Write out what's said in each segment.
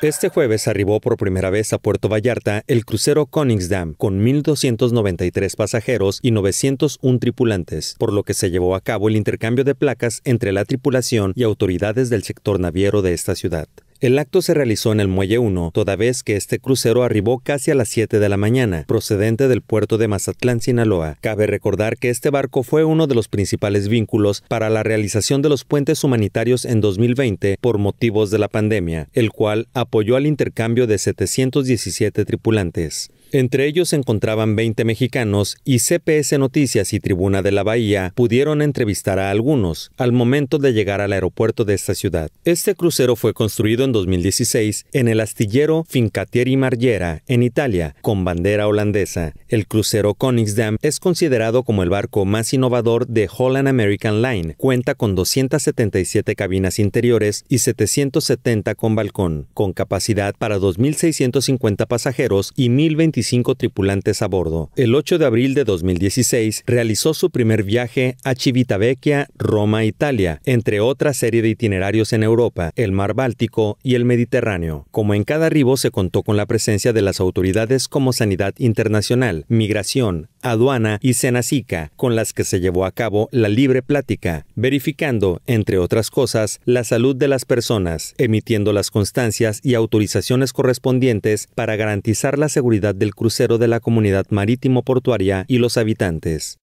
Este jueves arribó por primera vez a Puerto Vallarta el crucero Koningsdam con 1.293 pasajeros y 901 tripulantes, por lo que se llevó a cabo el intercambio de placas entre la tripulación y autoridades del sector naviero de esta ciudad. El acto se realizó en el Muelle 1, toda vez que este crucero arribó casi a las 7 de la mañana, procedente del puerto de Mazatlán, Sinaloa. Cabe recordar que este barco fue uno de los principales vínculos para la realización de los puentes humanitarios en 2020 por motivos de la pandemia, el cual apoyó al intercambio de 717 tripulantes. Entre ellos se encontraban 20 mexicanos y CPS Noticias y Tribuna de la Bahía pudieron entrevistar a algunos al momento de llegar al aeropuerto de esta ciudad. Este crucero fue construido en 2016 en el astillero Fincatieri Margiera, en Italia, con bandera holandesa. El crucero Koningsdam es considerado como el barco más innovador de Holland American Line. Cuenta con 277 cabinas interiores y 770 con balcón, con capacidad para 2.650 pasajeros y 1.020 25 tripulantes a bordo. El 8 de abril de 2016 realizó su primer viaje a Civitavecchia, Roma, Italia, entre otra serie de itinerarios en Europa, el Mar Báltico y el Mediterráneo. Como en cada arribo se contó con la presencia de las autoridades como Sanidad Internacional, Migración, aduana y Senacica, con las que se llevó a cabo la libre plática, verificando, entre otras cosas, la salud de las personas, emitiendo las constancias y autorizaciones correspondientes para garantizar la seguridad del crucero de la comunidad marítimo-portuaria y los habitantes.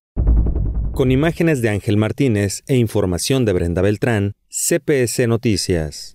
Con imágenes de Ángel Martínez e información de Brenda Beltrán, CPS Noticias.